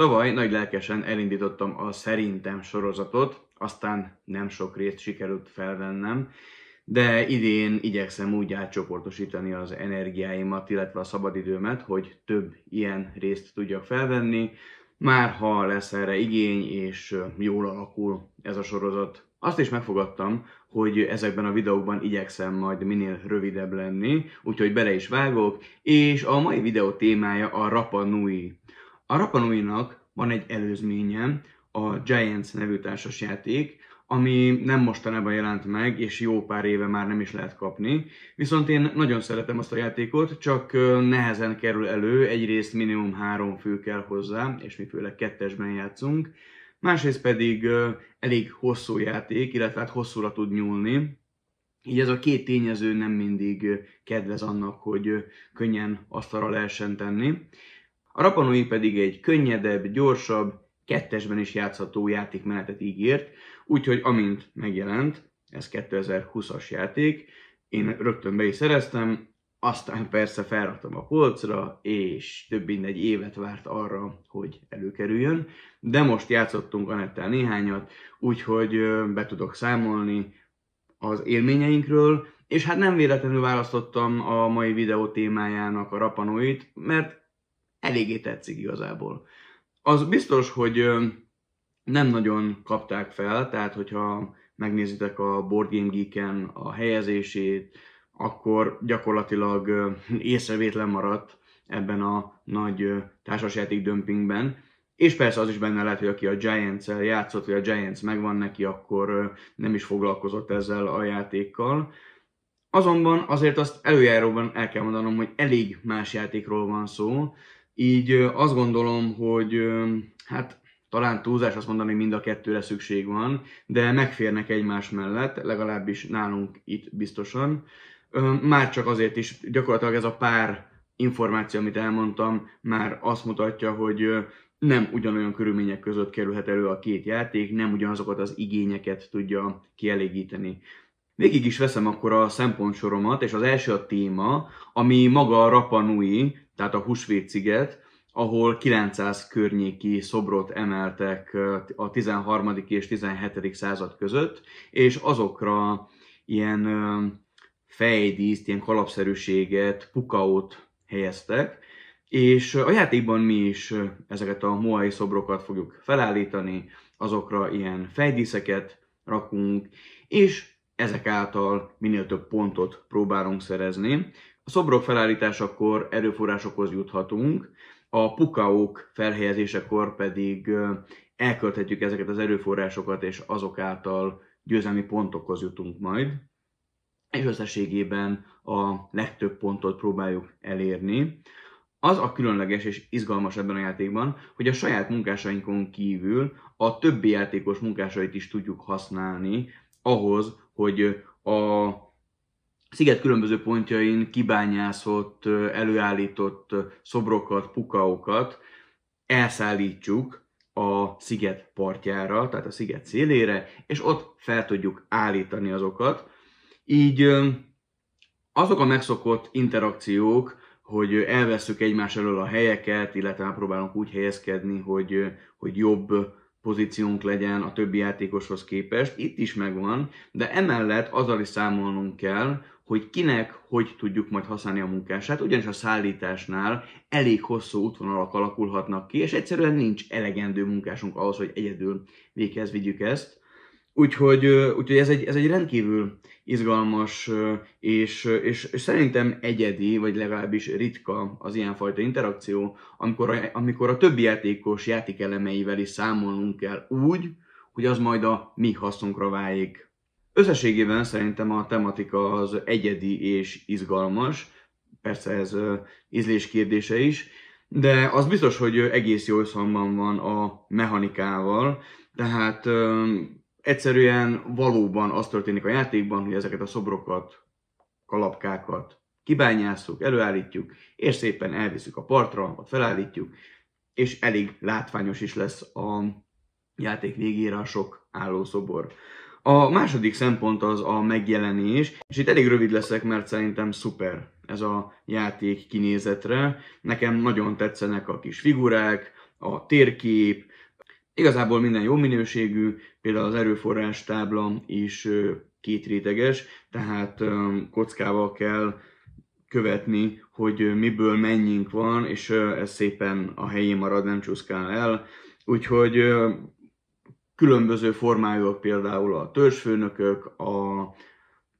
Tavaly nagy lelkesen elindítottam a Szerintem sorozatot, aztán nem sok részt sikerült felvennem, de idén igyekszem úgy átcsoportosítani az energiáimat, illetve a szabadidőmet, hogy több ilyen részt tudjak felvenni, már ha lesz erre igény és jól alakul ez a sorozat. Azt is megfogadtam, hogy ezekben a videókban igyekszem majd minél rövidebb lenni, úgyhogy bele is vágok, és a mai videó témája a Rapanui. A Rapanui-nak van egy előzménye, a Giants nevű társasjáték, ami nem mostanában jelent meg, és jó pár éve már nem is lehet kapni. Viszont én nagyon szeretem azt a játékot, csak nehezen kerül elő, egyrészt minimum három fő kell hozzá, és mi főleg kettesben játszunk, másrészt pedig elég hosszú játék, illetve hát hosszúra tud nyúlni, így ez a két tényező nem mindig kedvez annak, hogy könnyen asztalra lehessen tenni. A Rapanui pedig egy könnyedebb, gyorsabb, kettesben is játszható játékmenetet ígért, úgyhogy amint megjelent, ez 2020-as játék, én rögtön be is szereztem, aztán persze felraktam a polcra, és több mint egy évet várt arra, hogy előkerüljön, de most játszottunk Anettel néhányat, úgyhogy be tudok számolni az élményeinkről, és hát nem véletlenül választottam a mai videó témájának a rapanoit, mert eléggé tetszik igazából. Az biztos, hogy nem nagyon kapták fel, tehát hogyha megnézitek a Board Game Geek-en a helyezését, akkor gyakorlatilag észrevétlen maradt ebben a nagy társasjáték dömpingben. És persze az is benne lehet, hogy aki a Giants-el játszott, vagy a Giants megvan neki, akkor nem is foglalkozott ezzel a játékkal. Azonban azért azt előjáróban el kell mondanom, hogy elég más játékról van szó, így azt gondolom, hogy hát talán túlzás azt mondani, mind a kettőre szükség van, de megférnek egymás mellett, legalábbis nálunk itt biztosan. Már csak azért is gyakorlatilag ez a pár információ, amit elmondtam, már azt mutatja, hogy nem ugyanolyan körülmények között kerülhet elő a két játék, nem ugyanazokat az igényeket tudja kielégíteni. Végig is veszem akkor a szempontsoromat, és az első a téma, ami maga a Rapanui, tehát a Husvét sziget, ahol 900 környéki szobrot emeltek a 13. és 17. század között, és azokra ilyen fejdíszt, ilyen kalapszerűséget, pukaót helyeztek, és a játékban mi is ezeket a moai szobrokat fogjuk felállítani, azokra ilyen fejdíszeket rakunk, és ezek által minél több pontot próbálunk szerezni. A szobrok felállításakor erőforrásokhoz juthatunk, a pukaók felhelyezésekor pedig elkölthetjük ezeket az erőforrásokat, és azok által győzelmi pontokhoz jutunk majd. És összességében a legtöbb pontot próbáljuk elérni. Az a különleges és izgalmas ebben a játékban, hogy a saját munkásainkon kívül a többi játékos munkásait is tudjuk használni ahhoz, hogy a sziget különböző pontjain kibányászott, előállított szobrokat, pukaokat elszállítjuk a sziget partjára, tehát a sziget szélére, és ott fel tudjuk állítani azokat. Így azok a megszokott interakciók, hogy elveszük egymás elől a helyeket, illetve próbálunk úgy helyezkedni, hogy, hogy jobb pozíciónk legyen a többi játékoshoz képest, itt is megvan, de emellett azzal is számolnunk kell, hogy kinek hogy tudjuk majd használni a munkását, ugyanis a szállításnál elég hosszú útvonalak alakulhatnak ki, és egyszerűen nincs elegendő munkásunk ahhoz, hogy egyedül véghez vigyük ezt. Úgyhogy, úgyhogy ez, egy, ez egy rendkívül izgalmas és, és, és szerintem egyedi, vagy legalábbis ritka az ilyenfajta interakció, amikor a, amikor a többi játékos játékelemeivel is számolnunk kell úgy, hogy az majd a mi hasznunkra válik. Összességében szerintem a tematika az egyedi és izgalmas, persze ez ízlés kérdése is, de az biztos, hogy egész jó összhangban van a mechanikával, tehát egyszerűen valóban az történik a játékban, hogy ezeket a szobrokat, kalapkákat kibányászunk, előállítjuk, és szépen elviszük a partra, ott felállítjuk, és elég látványos is lesz a játék végére a sok szobor. A második szempont az a megjelenés, és itt elég rövid leszek, mert szerintem szuper ez a játék kinézetre. Nekem nagyon tetszenek a kis figurák, a térkép, Igazából minden jó minőségű, például az erőforrás tábla is két réteges, tehát kockával kell követni, hogy miből mennyink van, és ez szépen a helyén marad, nem csúszkál el. Úgyhogy különböző formájúak például a törzsfőnökök, a,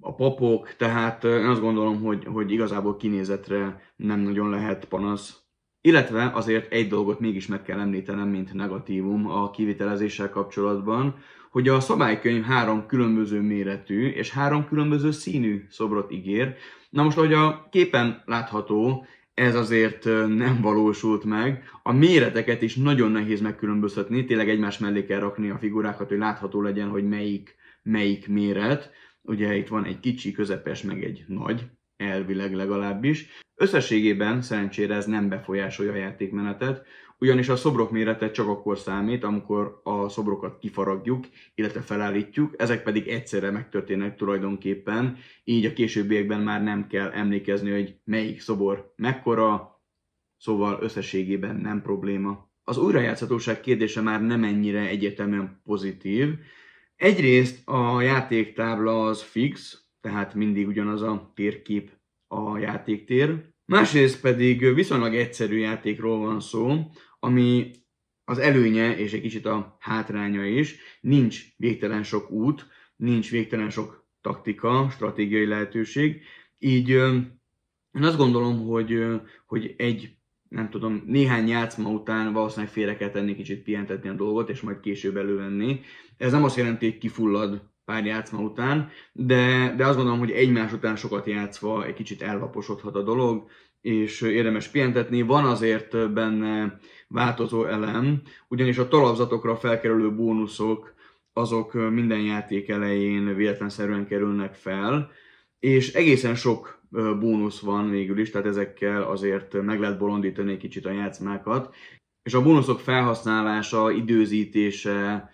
a papok, tehát én azt gondolom, hogy, hogy igazából kinézetre nem nagyon lehet panasz. Illetve azért egy dolgot mégis meg kell említenem, mint negatívum a kivitelezéssel kapcsolatban, hogy a szabálykönyv három különböző méretű és három különböző színű szobrot ígér. Na most, ahogy a képen látható, ez azért nem valósult meg. A méreteket is nagyon nehéz megkülönböztetni, tényleg egymás mellé kell rakni a figurákat, hogy látható legyen, hogy melyik, melyik méret. Ugye itt van egy kicsi, közepes, meg egy nagy elvileg legalábbis. Összességében szerencsére ez nem befolyásolja a játékmenetet, ugyanis a szobrok mérete csak akkor számít, amikor a szobrokat kifaragjuk, illetve felállítjuk, ezek pedig egyszerre megtörténnek tulajdonképpen, így a későbbiekben már nem kell emlékezni, hogy melyik szobor mekkora, szóval összességében nem probléma. Az újrajátszhatóság kérdése már nem ennyire egyértelműen pozitív. Egyrészt a játéktábla az fix, tehát mindig ugyanaz a térkép a játéktér. Másrészt pedig viszonylag egyszerű játékról van szó, ami az előnye és egy kicsit a hátránya is. Nincs végtelen sok út, nincs végtelen sok taktika, stratégiai lehetőség, így én azt gondolom, hogy, hogy egy, nem tudom, néhány játszma után valószínűleg félre kell tenni, kicsit pihentetni a dolgot, és majd később elővenni. Ez nem azt jelenti, hogy kifullad pár játszma után, de, de azt gondolom, hogy egymás után sokat játszva egy kicsit ellaposodhat a dolog, és érdemes pihentetni. Van azért benne változó elem, ugyanis a talapzatokra felkerülő bónuszok azok minden játék elején véletlenszerűen kerülnek fel, és egészen sok bónusz van végül is, tehát ezekkel azért meg lehet bolondítani egy kicsit a játszmákat. És a bónuszok felhasználása, időzítése,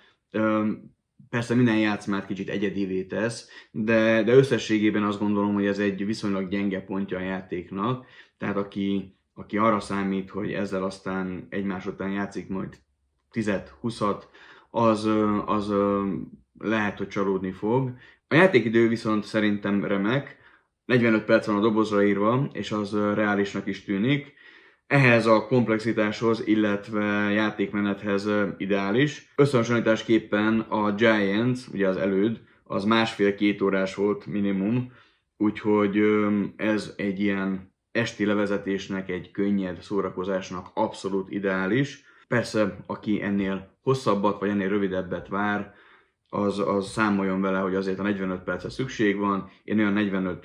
persze minden játszmát kicsit egyedivé tesz, de, de összességében azt gondolom, hogy ez egy viszonylag gyenge pontja a játéknak, tehát aki, aki arra számít, hogy ezzel aztán egymás után játszik majd 10-20-at, az, az lehet, hogy csalódni fog. A játékidő viszont szerintem remek, 45 perc van a dobozra írva, és az reálisnak is tűnik ehhez a komplexitáshoz, illetve játékmenethez ideális. Összehasonlításképpen a Giants, ugye az előd, az másfél-két órás volt minimum, úgyhogy ez egy ilyen esti levezetésnek, egy könnyed szórakozásnak abszolút ideális. Persze, aki ennél hosszabbat vagy ennél rövidebbet vár, az, az számoljon vele, hogy azért a 45 percre szükség van. Én olyan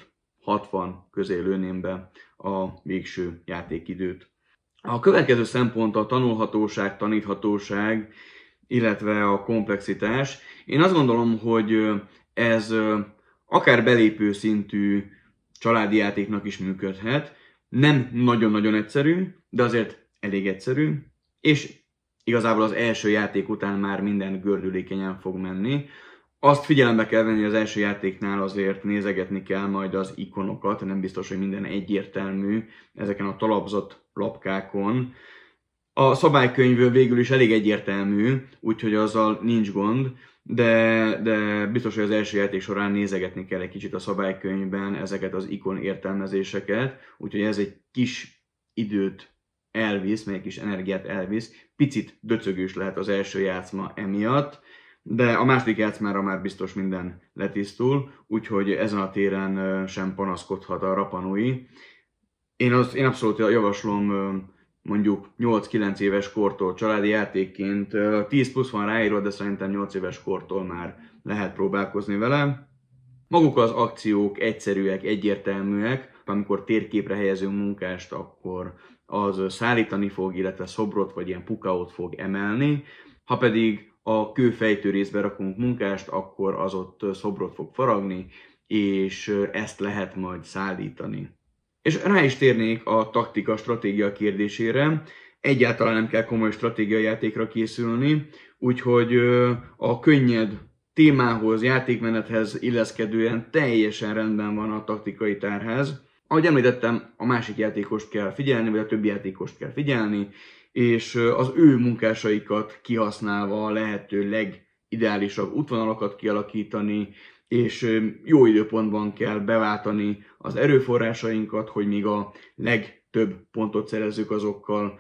45-60 közé lőném be a végső játékidőt. A következő szempont a tanulhatóság, taníthatóság, illetve a komplexitás. Én azt gondolom, hogy ez akár belépő szintű családi játéknak is működhet. Nem nagyon-nagyon egyszerű, de azért elég egyszerű, és igazából az első játék után már minden gördülékenyen fog menni azt figyelembe kell venni, az első játéknál azért nézegetni kell majd az ikonokat, nem biztos, hogy minden egyértelmű ezeken a talapzott lapkákon. A szabálykönyv végül is elég egyértelmű, úgyhogy azzal nincs gond, de, de biztos, hogy az első játék során nézegetni kell egy kicsit a szabálykönyvben ezeket az ikon értelmezéseket, úgyhogy ez egy kis időt elvisz, meg egy kis energiát elvisz, picit döcögős lehet az első játszma emiatt, de a második játszmára már biztos minden letisztul, úgyhogy ezen a téren sem panaszkodhat a Rapanui. Én, az, én abszolút javaslom mondjuk 8-9 éves kortól családi játékként, 10 plusz van ráírva, de szerintem 8 éves kortól már lehet próbálkozni vele. Maguk az akciók egyszerűek, egyértelműek, amikor térképre helyezünk munkást, akkor az szállítani fog, illetve szobrot vagy ilyen pukaót fog emelni, ha pedig a kőfejtő részbe rakunk munkást, akkor az ott szobrot fog faragni, és ezt lehet majd szállítani. És rá is térnék a taktika stratégia kérdésére. Egyáltalán nem kell komoly stratégiai játékra készülni, úgyhogy a könnyed témához, játékmenethez illeszkedően teljesen rendben van a taktikai tárház. Ahogy említettem, a másik játékost kell figyelni, vagy a többi játékost kell figyelni, és az ő munkásaikat kihasználva a lehető legideálisabb útvonalakat kialakítani, és jó időpontban kell beváltani az erőforrásainkat, hogy még a legtöbb pontot szerezzük azokkal.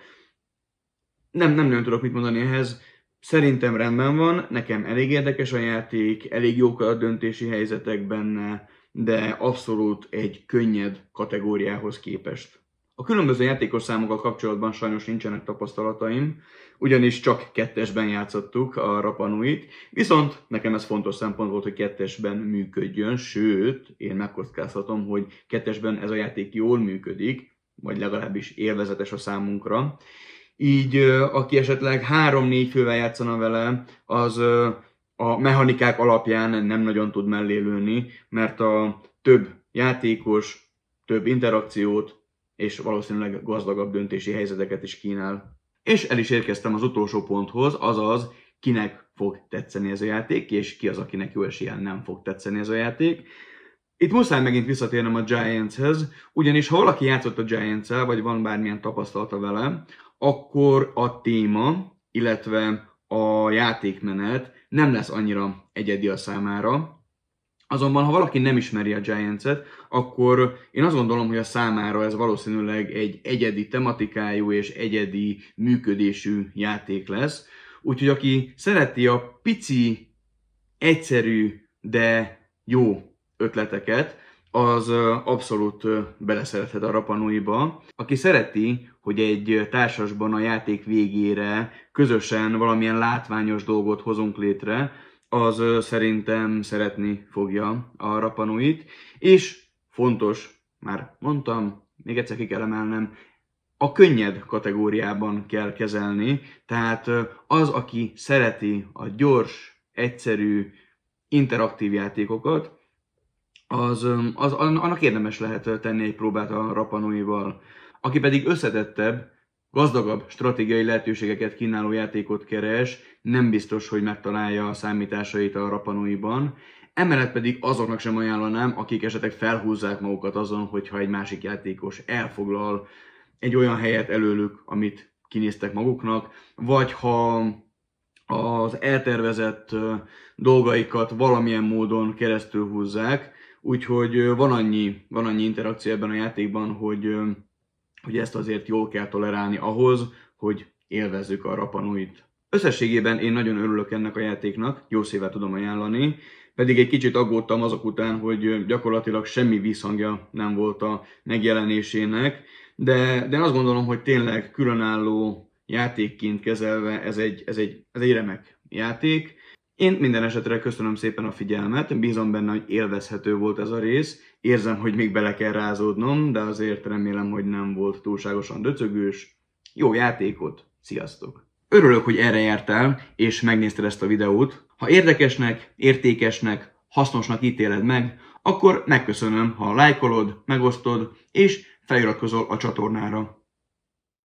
Nem, nem nagyon tudok mit mondani ehhez. Szerintem rendben van, nekem elég érdekes a játék, elég jók a döntési helyzetek benne, de abszolút egy könnyed kategóriához képest. A különböző játékos számokkal kapcsolatban sajnos nincsenek tapasztalataim, ugyanis csak kettesben játszottuk a Rapanuit, viszont nekem ez fontos szempont volt, hogy kettesben működjön, sőt, én megkockázhatom, hogy kettesben ez a játék jól működik, vagy legalábbis élvezetes a számunkra. Így aki esetleg 3-4 fővel játszana vele, az a mechanikák alapján nem nagyon tud mellélőni, mert a több játékos több interakciót, és valószínűleg gazdagabb döntési helyzeteket is kínál. És el is érkeztem az utolsó ponthoz, azaz kinek fog tetszeni ez a játék, és ki az, akinek jó esélyen nem fog tetszeni ez a játék. Itt muszáj megint visszatérnem a Giantshez, ugyanis ha valaki játszott a giants vagy van bármilyen tapasztalata vele, akkor a téma, illetve a játékmenet nem lesz annyira egyedi a számára, Azonban, ha valaki nem ismeri a Giants-et, akkor én azt gondolom, hogy a számára ez valószínűleg egy egyedi tematikájú és egyedi működésű játék lesz. Úgyhogy aki szereti a pici, egyszerű, de jó ötleteket, az abszolút beleszerethet a rapanúiba. Aki szereti, hogy egy társasban a játék végére közösen valamilyen látványos dolgot hozunk létre, az szerintem szeretni fogja a Rapanuit, és fontos, már mondtam, még egyszer ki kell emelnem, a könnyed kategóriában kell kezelni, tehát az, aki szereti a gyors, egyszerű, interaktív játékokat, az, az annak érdemes lehet tenni egy próbát a rapanuival, Aki pedig összetettebb, gazdagabb stratégiai lehetőségeket kínáló játékot keres, nem biztos, hogy megtalálja a számításait a rapanóiban, emellett pedig azoknak sem ajánlanám, akik esetleg felhúzzák magukat azon, hogyha egy másik játékos elfoglal egy olyan helyet előlük, amit kinéztek maguknak, vagy ha az eltervezett dolgaikat valamilyen módon keresztül húzzák, úgyhogy van annyi, van annyi interakció ebben a játékban, hogy hogy ezt azért jól kell tolerálni ahhoz, hogy élvezzük a rapanuit. Összességében én nagyon örülök ennek a játéknak, jó szével tudom ajánlani, pedig egy kicsit aggódtam azok után, hogy gyakorlatilag semmi visszhangja nem volt a megjelenésének, de, de azt gondolom, hogy tényleg különálló játékként kezelve ez egy, ez egy, ez egy remek játék. Én minden esetre köszönöm szépen a figyelmet, bízom benne, hogy élvezhető volt ez a rész, érzem, hogy még bele kell rázódnom, de azért remélem, hogy nem volt túlságosan döcögős. Jó játékot, sziasztok! Örülök, hogy erre jártál, és megnézted ezt a videót. Ha érdekesnek, értékesnek, hasznosnak ítéled meg, akkor megköszönöm, ha lájkolod, megosztod, és feliratkozol a csatornára.